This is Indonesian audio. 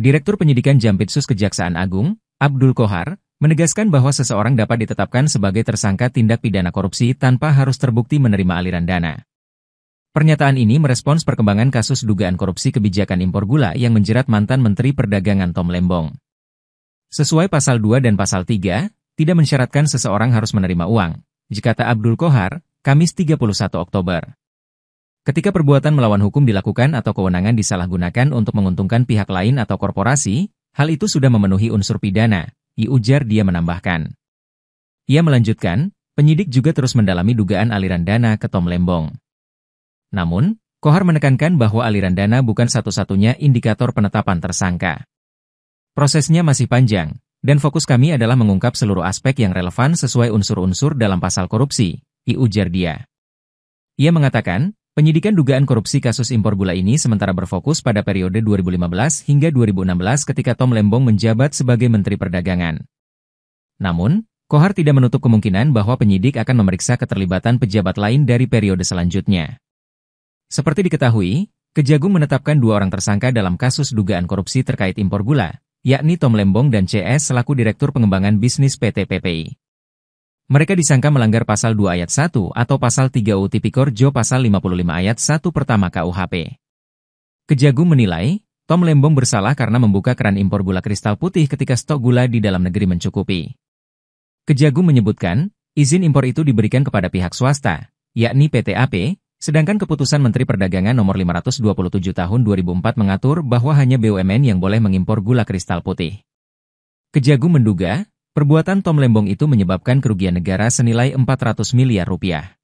Direktur Penyidikan Jampitsus Kejaksaan Agung, Abdul Kohar, menegaskan bahwa seseorang dapat ditetapkan sebagai tersangka tindak pidana korupsi tanpa harus terbukti menerima aliran dana. Pernyataan ini merespons perkembangan kasus dugaan korupsi kebijakan impor gula yang menjerat mantan Menteri Perdagangan Tom Lembong. Sesuai pasal 2 dan pasal 3, tidak mensyaratkan seseorang harus menerima uang, jika tak Abdul Kohar, Kamis 31 Oktober. Ketika perbuatan melawan hukum dilakukan atau kewenangan disalahgunakan untuk menguntungkan pihak lain atau korporasi, hal itu sudah memenuhi unsur pidana, ujar dia menambahkan. Ia melanjutkan, penyidik juga terus mendalami dugaan aliran dana ke Tom Lembong. Namun, Kohar menekankan bahwa aliran dana bukan satu-satunya indikator penetapan tersangka. Prosesnya masih panjang, dan fokus kami adalah mengungkap seluruh aspek yang relevan sesuai unsur-unsur dalam pasal korupsi, ujar dia. Ia mengatakan, Penyidikan dugaan korupsi kasus impor gula ini sementara berfokus pada periode 2015 hingga 2016 ketika Tom Lembong menjabat sebagai Menteri Perdagangan. Namun, Kohar tidak menutup kemungkinan bahwa penyidik akan memeriksa keterlibatan pejabat lain dari periode selanjutnya. Seperti diketahui, Kejagung menetapkan dua orang tersangka dalam kasus dugaan korupsi terkait impor gula, yakni Tom Lembong dan CS selaku Direktur Pengembangan Bisnis PT PPI. Mereka disangka melanggar pasal 2 ayat 1 atau pasal 3 UU Tipikor Jo pasal 55 ayat 1 pertama KUHP. Kejagung menilai, Tom Lembong bersalah karena membuka keran impor gula kristal putih ketika stok gula di dalam negeri mencukupi. Kejagung menyebutkan, izin impor itu diberikan kepada pihak swasta, yakni PTAP, sedangkan keputusan Menteri Perdagangan nomor 527 tahun 2004 mengatur bahwa hanya BUMN yang boleh mengimpor gula kristal putih. Kejagung menduga, Perbuatan Tom Lembong itu menyebabkan kerugian negara senilai 400 miliar rupiah.